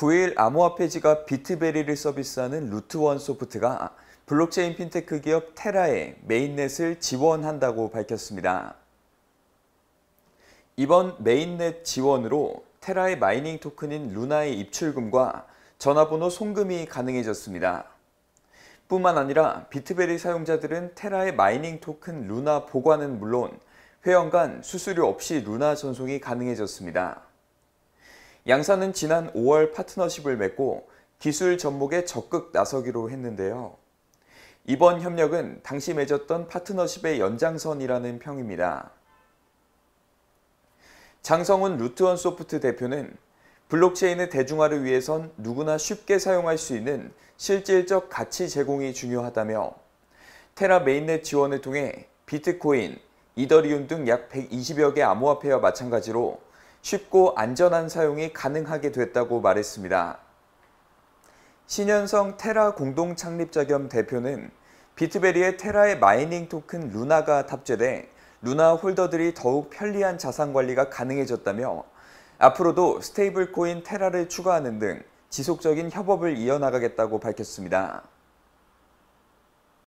9일 암호화폐지가 비트베리를 서비스하는 루트원 소프트가 블록체인 핀테크 기업 테라의 메인넷을 지원한다고 밝혔습니다. 이번 메인넷 지원으로 테라의 마이닝 토큰인 루나의 입출금과 전화번호 송금이 가능해졌습니다. 뿐만 아니라 비트베리 사용자들은 테라의 마이닝 토큰 루나 보관은 물론 회원 간 수수료 없이 루나 전송이 가능해졌습니다. 양사는 지난 5월 파트너십을 맺고 기술 접목에 적극 나서기로 했는데요. 이번 협력은 당시 맺었던 파트너십의 연장선이라는 평입니다. 장성훈 루트원 소프트 대표는 블록체인의 대중화를 위해선 누구나 쉽게 사용할 수 있는 실질적 가치 제공이 중요하다며 테라 메인넷 지원을 통해 비트코인, 이더리움 등 약 120여 개 암호화폐와 마찬가지로 쉽고 안전한 사용이 가능하게 됐다고 말했습니다. 신현성 테라 공동 창립자 겸 대표는 비트베리의 테라의 마이닝 토큰 루나가 탑재돼 루나 홀더들이 더욱 편리한 자산 관리가 가능해졌다며 앞으로도 스테이블 코인 테라를 추가하는 등 지속적인 협업을 이어나가겠다고 밝혔습니다.